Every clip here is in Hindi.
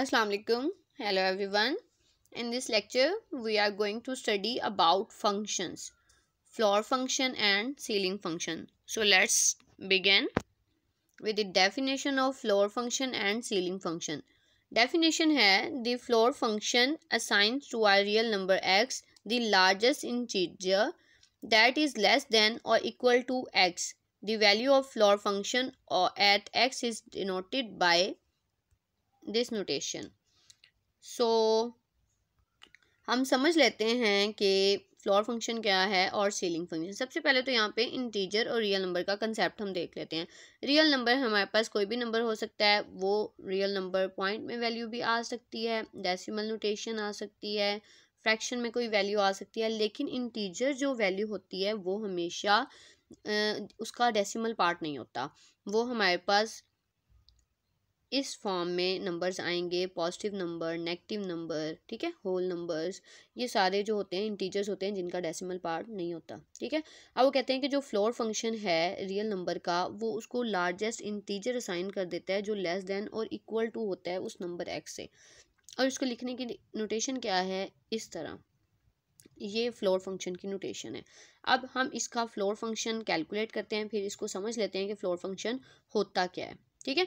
Assalamu alaikum. Hello everyone. In this lecture, we are going to study about functions, floor function and ceiling function. So let's begin with the definition of floor function and ceiling function. Definition here: the floor function assigns to a real number x the largest integer that is less than or equal to x. The value of floor function or at x is denoted by this mutation so हम समझ लेते हैं कि फ्लोर फंक्शन क्या है और सीलिंग फंक्शन सबसे पहले तो यहाँ पे इंटीजर और रियल नंबर का कंसेप्ट हम देख लेते हैं रियल नंबर हमारे पास कोई भी नंबर हो सकता है वो रियल नंबर पॉइंट में वैल्यू भी आ सकती है डेसिमल नोटेशन आ सकती है फ्रैक्शन में कोई वैल्यू आ सकती है लेकिन इंटीजर जो वैल्यू होती है वो हमेशा उसका डेसिमल पार्ट नहीं होता वो हमारे पास इस फॉर्म में नंबर्स आएंगे पॉजिटिव नंबर नेगेटिव नंबर ठीक है होल नंबर्स ये सारे जो होते हैं इंटीजर्स होते हैं जिनका डेसिमल पार्ट नहीं होता ठीक है अब वो कहते हैं कि जो फ्लोर फंक्शन है रियल नंबर का वो उसको लार्जेस्ट इंटीजर असाइन कर देता है जो लेस देन और इक्वल टू होता है उस नंबर एक्स से और इसको लिखने की नोटेशन क्या है इस तरह ये फ्लोर फंक्शन की नोटेशन है अब हम इसका फ्लोर फंक्शन कैलकुलेट करते हैं फिर इसको समझ लेते हैं कि फ्लोर फंक्शन होता क्या है ठीक है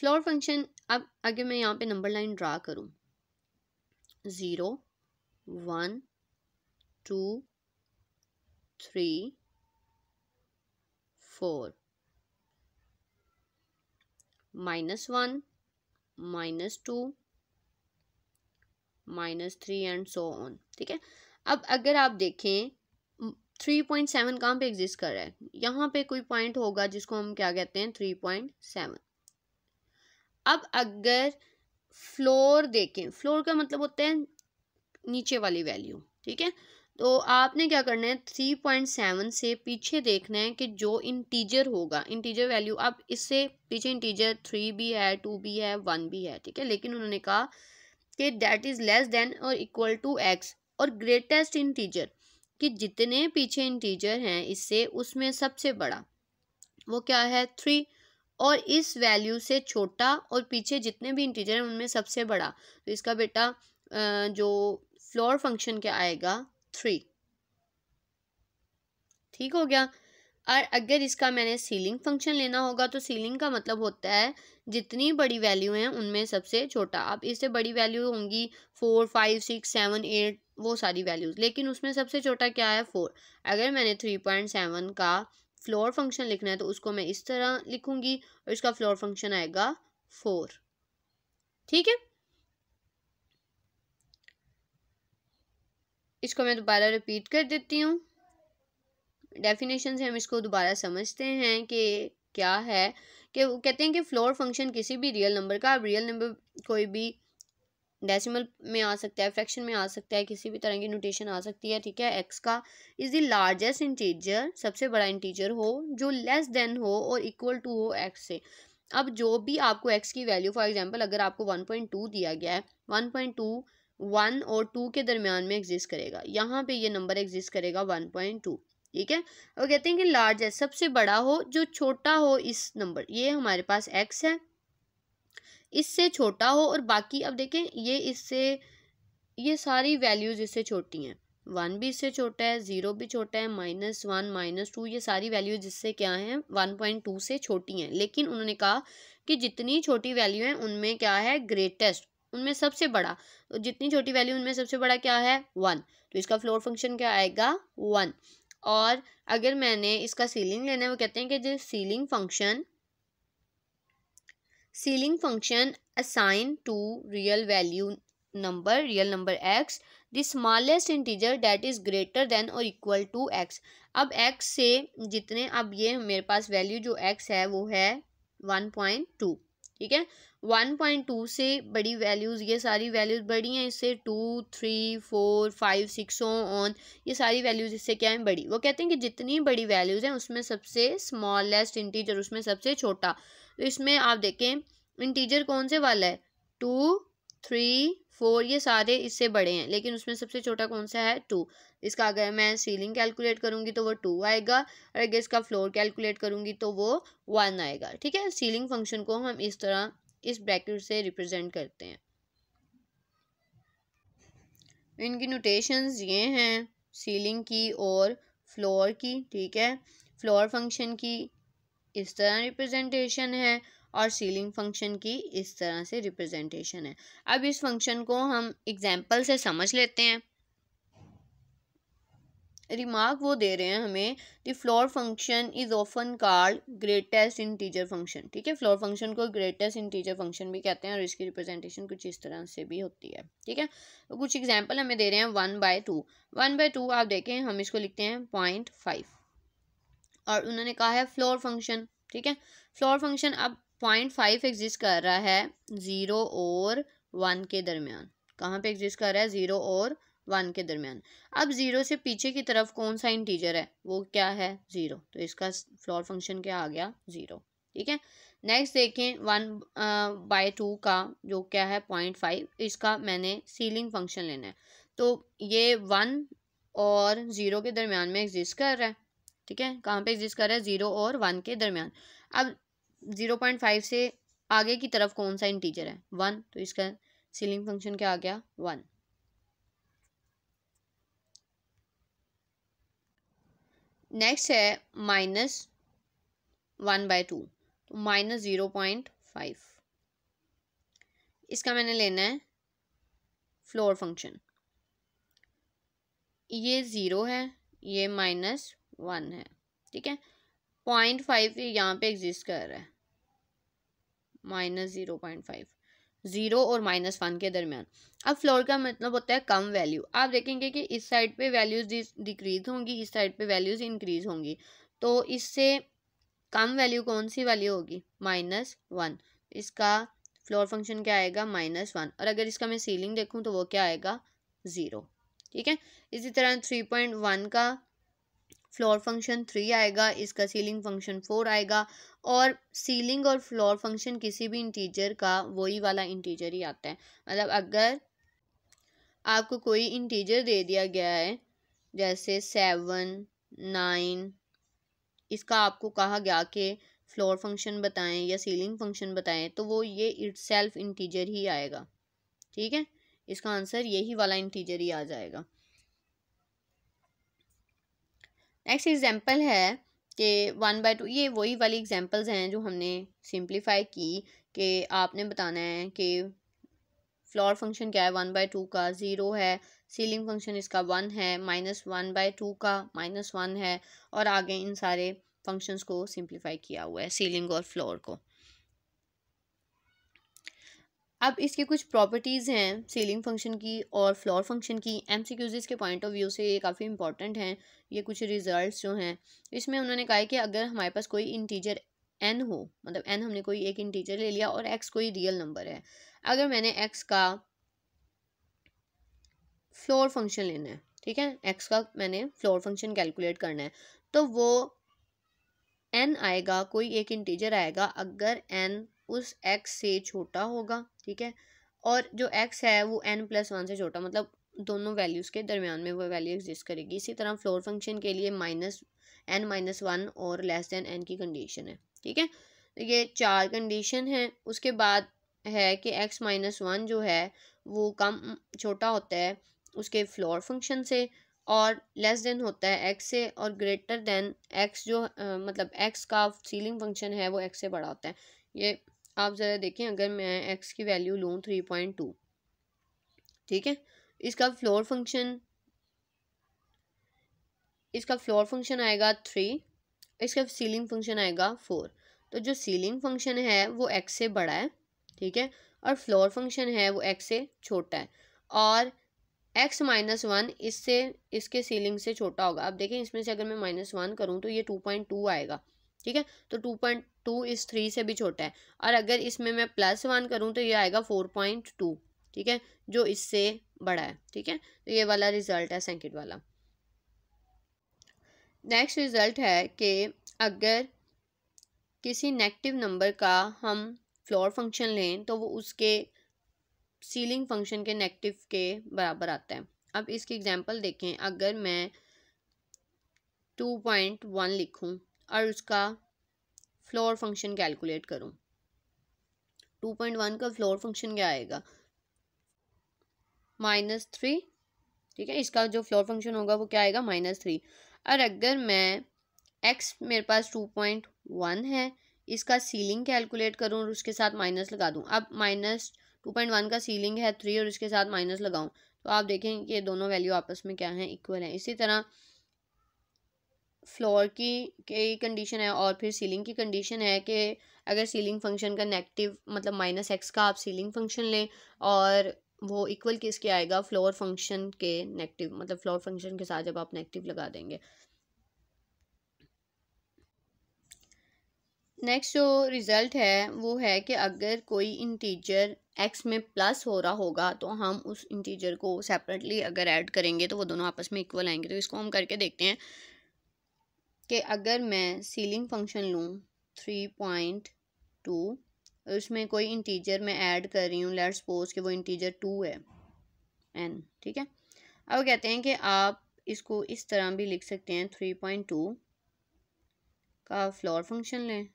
फ्लोर फंक्शन अब अगर मैं यहाँ पे नंबर लाइन ड्रा करूँ zero one two three four minus one minus two minus three and so on ठीक है अब अगर आप देखें थ्री पॉइंट सेवन कहाँ पे एग्जिस्ट कर रहा है यहाँ पे कोई पॉइंट होगा जिसको हम क्या कहते हैं थ्री पॉइंट सेवन अब अगर फ्लोर देखें फ्लोर का मतलब होता है नीचे वाली वैल्यू ठीक है तो आपने क्या करना है थ्री पॉइंट सेवन से पीछे देखना है कि जो इंटीजर होगा इंटीजर वैल्यू अब इससे पीछे इंटीजर थ्री भी है टू भी है वन भी है ठीक है लेकिन उन्होंने कहा कि दैट इज़ लेस देन और इक्वल टू एक्स और ग्रेटेस्ट इंटीजर कि जितने पीछे इंटीजर हैं इससे उसमें सबसे बड़ा वो क्या है थ्री और इस वैल्यू से छोटा और पीछे जितने भी इंटीजर हैं उनमें सबसे बड़ा तो इसका बेटा जो फ्लोर फंक्शन क्या आएगा थ्री ठीक हो गया और अगर इसका मैंने सीलिंग फंक्शन लेना होगा तो सीलिंग का मतलब होता है जितनी बड़ी वैल्यू हैं उनमें सबसे छोटा अब इससे बड़ी वैल्यू होंगी four five six seven eight वो सारी वैल्यूज़ लेकिन उसमें सबसे छोटा क्या है फोर अगर मैंने थ्री पॉइंट सेवन का फ्लोर फंक्शन लिखना है तो उसको मैं इस तरह लिखूंगी और इसका फ्लोर फंक्शन आएगा फोर ठीक है इसको मैं दोबारा रिपीट कर देती हूँ डेफिनेशन से हम इसको दोबारा समझते हैं कि क्या है कि वो कहते हैं कि फ्लोर फंक्शन किसी भी रियल नंबर का रियल नंबर कोई भी डेसिमल में आ सकता है फ्रैक्शन में आ सकता है किसी भी तरह की नोटेशन आ सकती है ठीक है एक्स का इज़ द लार्जेस्ट इंटीजर सबसे बड़ा इंटीजर हो जो लेस देन हो और इक्वल टू हो एक्स से अब जो भी आपको एक्स की वैल्यू फॉर एग्जांपल अगर आपको वन पॉइंट टू दिया गया है वन पॉइंट टू वन और टू के दरमियान में एग्जिस्ट करेगा यहाँ पे ये नंबर एग्जिस्ट करेगा वन पॉइंट टू ठीक है और कहते हैं कि लार्जेस्ट सबसे बड़ा हो जो छोटा हो इस नंबर ये हमारे पास एक्स है इससे छोटा हो और बाकी अब देखें ये इससे ये सारी वैल्यूज़ इससे छोटी हैं वन भी इससे छोटा है ज़ीरो भी छोटा है माइनस वन माइनस टू ये सारी वैल्यूज जिससे क्या हैं वन पॉइंट टू से छोटी हैं लेकिन उन्होंने कहा कि जितनी छोटी वैल्यू हैं उनमें क्या है ग्रेटेस्ट उनमें सबसे बड़ा तो जितनी छोटी वैल्यू उनमें सबसे बड़ा क्या है वन तो इसका फ्लोर फंक्शन क्या आएगा वन और अगर मैंने इसका सीलिंग लेना है वो कहते हैं कि जो ceiling function ceiling function assign to real value number real number x the smallest integer that is greater than और इक्वल टू एक्स अब एक्स से जितने अब ये मेरे पास वैल्यू जो एक्स है वो है वन पॉइंट टू ठीक है वन पॉइंट टू से बड़ी वैल्यूज़ ये सारी वैल्यूज़ बड़ी हैं इससे two three four five six on ये सारी वैल्यूज़ इससे क्या है बड़ी वो कहते हैं कि जितनी बड़ी वैल्यूज़ हैं उसमें सबसे स्मॉलेस्ट इंटीजर उसमें सबसे छोटा तो इसमें आप देखें इंटीजर कौन से वाला है टू थ्री फोर ये सारे इससे बड़े हैं लेकिन उसमें सबसे छोटा कौन सा है टू इसका अगर मैं सीलिंग कैलकुलेट करूंगी तो वो टू आएगा और अगर इसका फ्लोर कैलकुलेट करूंगी तो वो वन आएगा ठीक है सीलिंग फंक्शन को हम इस तरह इस ब्रैकेट से रिप्रेजेंट करते हैं इनकी नोटेशंस ये हैं सीलिंग की और फ्लोर की ठीक है फ्लोर फंक्शन की इस तरह रिप्रेजेंटेशन है और सीलिंग फंक्शन की इस तरह से रिप्रेजेंटेशन है अब इस फंक्शन को हम एग्जाम्पल से समझ लेते हैं रिमार्क वो दे रहे हैं हमें the floor function is often called greatest integer function ठीक है फ्लोर फंक्शन को ग्रेटेस्ट इंटीजर फंक्शन भी कहते हैं और इसकी रिप्रेजेंटेशन कुछ इस तरह से भी होती है ठीक है तो कुछ एग्जाम्पल हमें दे रहे हैं one by two one by two आप देखें हम इसको लिखते हैं पॉइंट फाइव और उन्होंने कहा है फ्लोर फंक्शन ठीक है फ्लोर फंक्शन अब पॉइंट फाइव एग्जिस्ट कर रहा है ज़ीरो और वन के दरमियान कहाँ पे एग्जिस्ट कर रहा है ज़ीरो और वन के दरमियान अब ज़ीरो से पीछे की तरफ कौन सा इंटीजर है वो क्या है ज़ीरो तो इसका फ्लोर फंक्शन क्या आ गया ज़ीरो ठीक है नेक्स्ट देखें वन बाय टू का जो क्या है पॉइंट फाइव इसका मैंने सीलिंग फंक्शन लेना है तो ये वन और ज़ीरो के दरमियान में एग्जिस्ट कर रहा है ठीक है कहाँ पे एग्जिस्ट कर रहा है ज़ीरो और वन के दरमियान अब ज़ीरो पॉइंट फाइव से आगे की तरफ कौन सा इंटीजर है वन तो इसका सीलिंग फंक्शन क्या आ गया वन नेक्स्ट है माइनस वन बाय टू तो माइनस ज़ीरो पॉइंट फाइव इसका मैंने लेना है फ्लोर फंक्शन ये ज़ीरो है ये माइनस वन है ठीक है पॉइंट फाइव यहाँ पे एग्जिस्ट कर रहा है minus zero point five zero और माइनस वन के दरमियान अब फ्लोर का मतलब होता है कम वैल्यू आप देखेंगे कि इस साइड पे वैल्यूज़ डिक्रीज होंगी इस साइड पे वैल्यूज़ इंक्रीज होंगी तो इससे कम वैल्यू कौन सी वैल्यू होगी माइनस वन इसका फ्लोर फंक्शन क्या आएगा माइनस वन और अगर इसका मैं सीलिंग देखूँ तो वो क्या आएगा ज़ीरो ठीक है इसी तरह थ्री पॉइंट वन का फ्लोर फंक्शन थ्री आएगा इसका सीलिंग फंक्शन फोर आएगा और सीलिंग और फ्लोर फंक्शन किसी भी इंटीजर का वही वाला इंटीजर ही आता है मतलब अगर आपको कोई इंटीजर दे दिया गया है जैसे सेवन नाइन इसका आपको कहा गया कि फ्लोर फंक्शन बताएं या सीलिंग फंक्शन बताएं तो वो ये इट सेल्फ इंटीजर ही आएगा ठीक है इसका आंसर यही वाला इंटीजर ही आ जाएगा नेक्स्ट एग्जाम्पल है कि वन बाई टू ये वही वाली एग्जांपल्स हैं जो हमने सिंपलीफाई की कि आपने बताना है कि फ्लोर फंक्शन क्या है वन बाई टू का ज़ीरो है सीलिंग फंक्शन इसका वन है माइनस वन बाई टू का माइनस वन है और आगे इन सारे फंक्शंस को सिंपलीफाई किया हुआ है सीलिंग और फ्लोर को अब इसके कुछ प्रॉपर्टीज़ हैं सीलिंग फंक्शन की और फ्लोर फंक्शन की एम इसके पॉइंट ऑफ व्यू से ये काफ़ी इंपॉर्टेंट हैं ये कुछ रिजल्ट्स जो हैं इसमें उन्होंने कहा कि अगर हमारे पास कोई इंटीजर एन हो मतलब एन हमने कोई एक इंटीजर ले लिया और एक्स कोई रियल नंबर है अगर मैंने एक्स का फ्लोर फंक्शन लेना है ठीक है एक्स का मैंने फ्लोर फंक्शन कैलकुलेट करना है तो वो एन आएगा कोई एक इंटीजर आएगा अगर एन उस एक्स से छोटा होगा ठीक है और जो एक्स है वो एन प्लस वन से छोटा मतलब दोनों वैल्यूज़ के दरमियान में वो वैल्यू एग्जिस्ट करेगी इसी तरह फ्लोर फंक्शन के लिए माइनस एन माइनस वन और लेस देन एन की कंडीशन है ठीक है तो ये चार कंडीशन है उसके बाद है कि एक्स माइनस वन जो है वो कम छोटा होता है उसके फ्लोर फंक्शन से और लेस देन होता है एक्स से और ग्रेटर देन एक्स जो आ, मतलब एक्स का सीलिंग फंक्शन है वो एक्स से बड़ा होता है ये आप ज़रा देखें अगर मैं एक्स की वैल्यू लूँ थ्री पॉइंट टू ठीक है इसका फ्लोर फंक्शन इसका फ्लोर फंक्शन आएगा थ्री इसका सीलिंग फंक्शन आएगा फोर तो जो सीलिंग फंक्शन है वो एक्स से बड़ा है ठीक है और फ्लोर फंक्शन है वो एक्स से छोटा है और एक्स माइनस वन इससे इसके सीलिंग से छोटा होगा अब देखें इसमें से अगर मैं माइनस वन करूँ तो ये टू पॉइंट टू आएगा ठीक है तो टू पॉइंट टू इस थ्री से भी छोटा है और अगर इसमें मैं प्लस वन करूँ तो ये आएगा फोर पॉइंट टू ठीक है जो इससे बड़ा है ठीक है तो ये वाला रिजल्ट है सेंकिट वाला नेक्स्ट रिज़ल्ट है कि अगर किसी नेगेटिव नंबर का हम फ्लोर फंक्शन लें तो वो उसके सीलिंग फंक्शन के नेगेटिव के बराबर आता है अब इसकी एग्जांपल देखें अगर मैं टू पॉइंट वन लिखूँ और उसका फ्लोर फंक्शन कैलकुलेट करूँ टू पॉइंट का फ्लोर फंक्शन क्या आएगा माइनस थ्री ठीक है इसका जो फ्लोर फंक्शन होगा वो क्या आएगा माइनस थ्री और अगर मैं एक्स मेरे पास टू पॉइंट वन है इसका सीलिंग कैलकुलेट करूँ और उसके साथ माइनस लगा दूँ अब माइनस टू पॉइंट वन का सीलिंग है थ्री और उसके साथ माइनस लगाऊँ तो आप देखें कि ये दोनों वैल्यू आपस में क्या हैं इक्वल हैं इसी तरह फ्लोर की की कंडीशन है और फिर सीलिंग की कंडीशन है कि अगर सीलिंग फंक्शन का नेगेटिव मतलब माइनस एक्स का आप सीलिंग फंक्शन लें और वो इक्वल किसके आएगा फ्लोर फंक्शन के नेगेटिव मतलब फ्लोर फंक्शन के साथ जब आप नेगेटिव लगा देंगे नेक्स्ट जो रिज़ल्ट है वो है कि अगर कोई इंटीजर एक्स में प्लस हो रहा होगा तो हम उस इंटीजर को सेपरेटली अगर ऐड करेंगे तो वो दोनों आपस में इक्वल आएंगे तो इसको हम करके देखते हैं कि अगर मैं सीलिंग फंक्शन लूँ थ्री पॉइंट टू उसमें कोई इंटीजर मैं ऐड कर रही हूँ लेट्स सपोज कि वो इंटीजर टू है एन ठीक है अब कहते हैं कि आप इसको इस तरह भी लिख सकते हैं थ्री पॉइंट टू का फ्लोर फंक्शन लें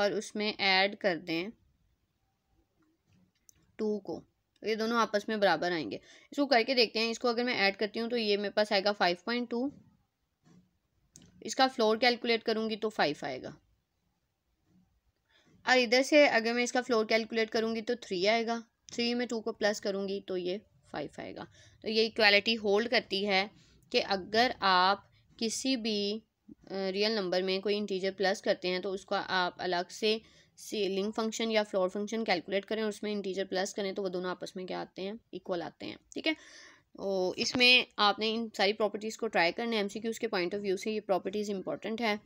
और उसमें ऐड कर दें टू को ये दोनों आपस में बराबर आएंगे इसको करके देखते हैं इसको अगर मैं ऐड करती हूँ तो ये मेरे पास आएगा फाइव पॉइंट टू इसका फ्लोर कैलकुलेट करूँगी तो फाइव आएगा और इधर से अगर मैं इसका फ्लोर कैलकुलेट करूँगी तो थ्री आएगा थ्री में टू को प्लस करूँगी तो ये फाइव आएगा तो ये इक्वालिटी होल्ड करती है कि अगर आप किसी भी रियल नंबर में कोई इंटीजर प्लस करते हैं तो उसका आप अलग से सीलिंग फंक्शन या फ्लोर फंक्शन कैलकुलेट करें उसमें इंटीजर प्लस करें तो वो दोनों आपस में क्या आते हैं इक्वल आते हैं ठीक है और तो इसमें आपने इन सारी प्रॉपर्टीज़ को ट्राई करना है एमसीक्यूज़ के पॉइंट ऑफ व्यू से ये प्रॉपर्टीज़ इंपॉर्टेंट है